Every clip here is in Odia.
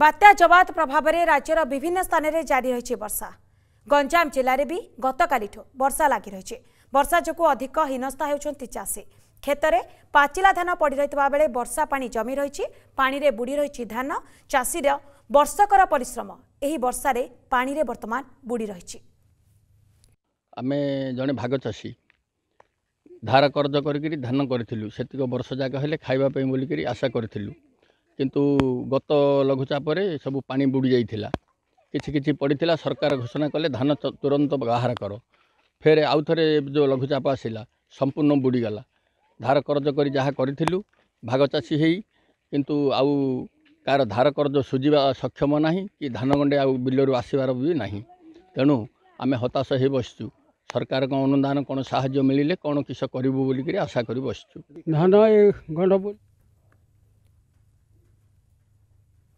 ବାତ୍ୟା ଜବାତ ପ୍ରଭାବରେ ରାଜ୍ୟର ବିଭିନ୍ନ ସ୍ଥାନରେ ଜାରି ରହିଛି ବର୍ଷା ଗଞ୍ଜାମ ଜିଲ୍ଲାରେ ବି ଗତକାଲିଠୁ ବର୍ଷା ଲାଗି ରହିଛି ବର୍ଷା ଯୋଗୁଁ ଅଧିକ ହୀନସ୍ଥା ହେଉଛନ୍ତି ଚାଷୀ କ୍ଷେତରେ ପାଚିଲା ଧାନ ପଡ଼ି ରହିଥିବା ବେଳେ ବର୍ଷା ପାଣି ଜମି ରହିଛି ପାଣିରେ ବୁଡ଼ି ରହିଛି ଧାନ ଚାଷୀର ବର୍ଷକର ପରିଶ୍ରମ ଏହି ବର୍ଷାରେ ପାଣିରେ ବର୍ତ୍ତମାନ ବୁଡ଼ି ରହିଛି ଆମେ ଜଣେ ଭାଗ ଚାଷୀ ଧାର କରଜ କରିକିରି ଧାନ କରିଥିଲୁ ସେତିକ ବର୍ଷ ଯାକ ହେଲେ ଖାଇବା ପାଇଁ ବୋଲିକିରି ଆଶା କରିଥିଲୁ କିନ୍ତୁ ଗତ ଲଘୁଚାପରେ ସବୁ ପାଣି ବୁଡ଼ି ଯାଇଥିଲା କିଛି କିଛି ପଡ଼ିଥିଲା ସରକାର ଘୋଷଣା କଲେ ଧାନ ତୁରନ୍ତ ବାହାର କର ଫେର ଆଉ ଥରେ ଯେଉଁ ଲଘୁଚାପ ଆସିଲା ସମ୍ପୂର୍ଣ୍ଣ ବୁଡ଼ିଗଲା ଧାର କରଜ କରି ଯାହା କରିଥିଲୁ ଭାଗ ଚାଷୀ ହେଇ କିନ୍ତୁ ଆଉ କାହାର ଧାର କରଜ ସୁଝିବା ସକ୍ଷମ ନାହିଁ କି ଧାନ ଗଣ୍ଡେ ଆଉ ବିଲରୁ ଆସିବାର ବି ନାହିଁ ତେଣୁ ଆମେ ହତାଶ ହୋଇ ବସିଛୁ ସରକାରଙ୍କ ଅନୁଦାନ କ'ଣ ସାହାଯ୍ୟ ମିଳିଲେ କ'ଣ କିସ କରିବୁ ବୋଲିକରି ଆଶା କରି ବସିଛୁ ଧାନ ଗଣ୍ଡ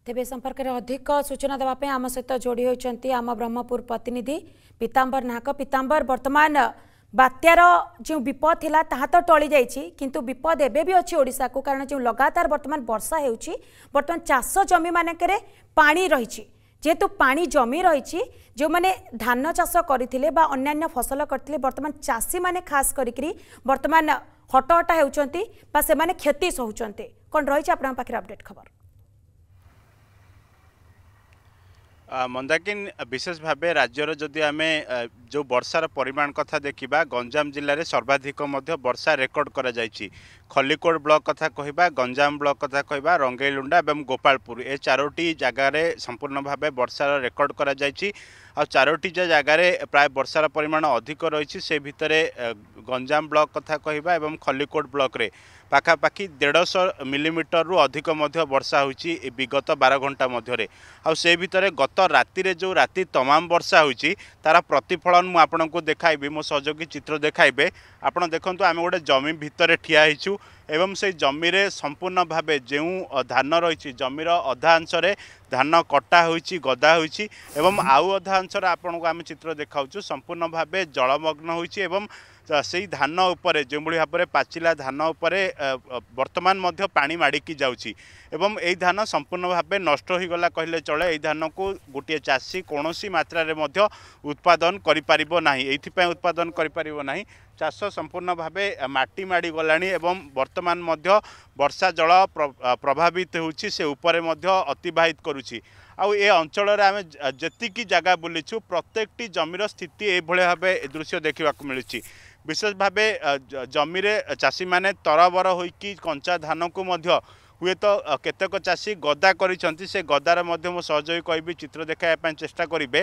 ତେବେ ଏ ସମ୍ପର୍କରେ ଅଧିକ ସୂଚନା ଦେବା ପାଇଁ ଆମ ସହିତ ଯୋଡ଼ି ହୋଇଛନ୍ତି ଆମ ବ୍ରହ୍ମପୁର ପ୍ରତିନିଧି ପୀତାମ୍ବର ନାହକ ପୀତାମ୍ବର ବର୍ତ୍ତମାନ ବାତ୍ୟାର ଯେଉଁ ବିପଦ ଥିଲା ତାହା ତ ଟଳି ଯାଇଛି କିନ୍ତୁ ବିପଦ ଏବେ ବି ଅଛି ଓଡ଼ିଶାକୁ କାରଣ ଯେଉଁ ଲଗାତାର ବର୍ତ୍ତମାନ ବର୍ଷା ହେଉଛି ବର୍ତ୍ତମାନ ଚାଷ ଜମିମାନଙ୍କରେ ପାଣି ରହିଛି ଯେହେତୁ ପାଣି ଜମି ରହିଛି ଯେଉଁମାନେ ଧାନ ଚାଷ କରିଥିଲେ ବା ଅନ୍ୟାନ୍ୟ ଫସଲ କରିଥିଲେ ବର୍ତ୍ତମାନ ଚାଷୀମାନେ ଖାସ୍ କରିକିରି ବର୍ତ୍ତମାନ ହଟହଟା ହେଉଛନ୍ତି ବା ସେମାନେ କ୍ଷତି ସହୁଛନ୍ତି କ'ଣ ରହିଛି ଆପଣଙ୍କ ପାଖରେ ଅପଡେଟ୍ ଖବର মন্দাকিন বিশেষ ভাবে রাজ্যর যদি আমি ଯେଉଁ ବର୍ଷାର ପରିମାଣ କଥା ଦେଖିବା ଗଞ୍ଜାମ ଜିଲ୍ଲାରେ ସର୍ବାଧିକ ମଧ୍ୟ ବର୍ଷା ରେକର୍ଡ଼ କରାଯାଇଛି ଖଲ୍ଲିକୋଟ ବ୍ଲକ କଥା କହିବା ଗଞ୍ଜାମ ବ୍ଲକ କଥା କହିବା ରଙ୍ଗେଇଲୁଣ୍ଡା ଏବଂ ଗୋପାଳପୁର ଏ ଚାରୋଟି ଜାଗାରେ ସମ୍ପୂର୍ଣ୍ଣ ଭାବେ ବର୍ଷାର ରେକର୍ଡ଼ କରାଯାଇଛି ଆଉ ଚାରୋଟି ଯେ ଜାଗାରେ ପ୍ରାୟ ବର୍ଷାର ପରିମାଣ ଅଧିକ ରହିଛି ସେ ଭିତରେ ଗଞ୍ଜାମ ବ୍ଲକ କଥା କହିବା ଏବଂ ଖଲ୍ଲିକୋଟ ବ୍ଲକରେ ପାଖାପାଖି ଦେଢ଼ଶହ ମିଲିମିଟରରୁ ଅଧିକ ମଧ୍ୟ ବର୍ଷା ହୋଇଛି ବିଗତ ବାର ଘଣ୍ଟା ମଧ୍ୟରେ ଆଉ ସେ ଭିତରେ ଗତ ରାତିରେ ଯେଉଁ ରାତି ତମାମ ବର୍ଷା ହୋଇଛି ତା'ର ପ୍ରତିଫଳ ଆକଳନ ମୁଁ ଆପଣଙ୍କୁ ଦେଖାଇବି ମୋ ସହଯୋଗୀ ଚିତ୍ର ଦେଖାଇବେ ଆପଣ ଦେଖନ୍ତୁ ଆମେ ଗୋଟେ ଜମି ଭିତରେ ଠିଆ ହେଇଛୁ ଏବଂ ସେଇ ଜମିରେ ସମ୍ପୂର୍ଣ୍ଣ ଭାବେ ଯେଉଁ ଧାନ ରହିଛି ଜମିର ଅଧା ଅଂଶରେ ଧାନ କଟା ହୋଇଛି ଗଦା ହୋଇଛି ଏବଂ ଆଉ ଅଧା ଅଂଶରେ ଆପଣଙ୍କୁ ଆମେ ଚିତ୍ର ଦେଖାଉଛୁ ସମ୍ପୂର୍ଣ୍ଣ ଭାବେ ଜଳମଗ୍ନ ହୋଇଛି ଏବଂ ସେଇ ଧାନ ଉପରେ ଯେଉଁଭଳି ଭାବରେ ପାଚିଲା ଧାନ ଉପରେ ବର୍ତ୍ତମାନ ମଧ୍ୟ ପାଣି ମାଡ଼ିକି ଯାଉଛି ଏବଂ ଏହି ଧାନ ସମ୍ପୂର୍ଣ୍ଣ ଭାବେ ନଷ୍ଟ ହୋଇଗଲା କହିଲେ ଚଳେ ଏହି ଧାନକୁ ଗୋଟିଏ ଚାଷୀ କୌଣସି ମାତ୍ରାରେ ମଧ୍ୟ ଉତ୍ପାଦନ କରିପାରିବ ନାହିଁ ଏଇଥିପାଇଁ ଉତ୍ପାଦନ କରିପାରିବ ନାହିଁ ଚାଷ ସମ୍ପୂର୍ଣ୍ଣ ଭାବେ ମାଟି ମାଡ଼ି ଗଲାଣି ଏବଂ ବର୍ତ୍ତମାନ ମଧ୍ୟ ବର୍ଷା ଜଳ ପ୍ରଭାବିତ ହେଉଛି ସେ ଉପରେ ମଧ୍ୟ ଅତିବାହିତ କରୁଛି ଆଉ ଏ ଅଞ୍ଚଳରେ ଆମେ ଯେତିକି ଜାଗା ବୁଲିଛୁ ପ୍ରତ୍ୟେକଟି ଜମିର ସ୍ଥିତି ଏଇଭଳି ଭାବେ ଦୃଶ୍ୟ ଦେଖିବାକୁ ମିଳୁଛି ବିଶେଷ ଭାବେ ଜମିରେ ଚାଷୀମାନେ ତରବର ହୋଇକି କଞ୍ଚା ଧାନକୁ ମଧ୍ୟ ହୁଏତ କେତେକ ଚାଷୀ ଗଦା କରିଛନ୍ତି ସେ ଗଦାରେ ମଧ୍ୟ ମୁଁ ସହଯୋଗ କହିବି ଚିତ୍ର ଦେଖାଇବା ପାଇଁ ଚେଷ୍ଟା କରିବେ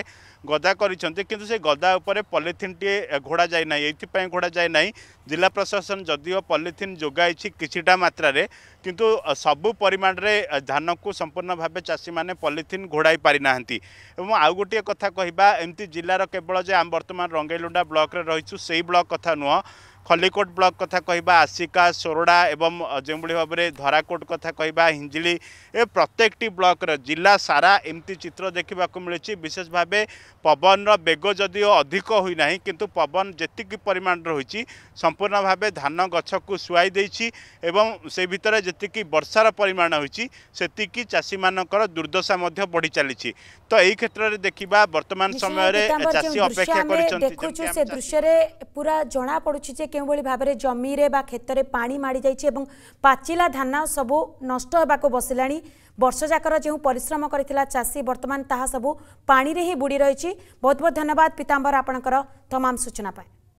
ଗଦା କରିଛନ୍ତି କିନ୍ତୁ ସେ ଗଦା ଉପରେ ପଲିଥିନ୍ଟିଏ ଘୋଡ଼ା ଯାଇନାହିଁ ଏଇଥିପାଇଁ ଘୋଡ଼ା ଯାଇନାହିଁ ଜିଲ୍ଲା ପ୍ରଶାସନ ଯଦିଓ ପଲିଥିନ୍ ଯୋଗାଇଛି କିଛିଟା ମାତ୍ରାରେ କିନ୍ତୁ ସବୁ ପରିମାଣରେ ଧାନକୁ ସମ୍ପୂର୍ଣ୍ଣ ଭାବେ ଚାଷୀମାନେ ପଲିଥିନ୍ ଘୋଡ଼ାଇ ପାରିନାହାନ୍ତି ଏବଂ ଆଉ ଗୋଟିଏ କଥା କହିବା ଏମିତି ଜିଲ୍ଲାର କେବଳ ଯେ ଆମେ ବର୍ତ୍ତମାନ ରଙ୍ଗେଇଲୁଣ୍ଡା ବ୍ଲକ୍ରେ ରହିଛୁ ସେଇ ବ୍ଲକ୍ କଥା ନୁହଁ খলিকোট ব্লক কথা কহা আশিকা সোরডা এবং যেভাবে ভাবে ধরাকোট কথা কহা হিঞ্জিলি এ প্রত্যেকটি ব্লকর জেলা সারা এমতি চিত্র দেখা মিছে বিশেষ ভাবে পবনর বেগ যদিও অধিক হয়ে না কিন্তু পবন যেতিকি পরিমাণ রয়েছে সম্পূর্ণ ভাবে ধান গছকু শুয়াই দিয়েছি এবং সেই ভিতরে যেতিকি বর্ষার পরিমাণ হয়েছে সেতিকি চাষী মানকর দুর্দশা মধ্যে বড়ি চালিছি তো এই ক্ষেত্রে দেখিবা বর্তমান সময়ের চাষী অপেক্ষা করছেন দেখুছু সে দৃশ্যরে পুরা জনা পড়ুছি যে কেউভাবে ভাবে জমিরে বা ক্ষেতরে পা মাড়ি যাই এবং পাচিলা ধান সবু নষ্ট হওয়া বসিলা বর্ষযাকর যে পরিশ্রম করে চাষী বর্তমান তাহা সবু পাড়ে হি বুড়ি রয়েছে বহুত বহুত ধন্যবাদ পিতাম্বর আপনার তমাম সূচনা পায়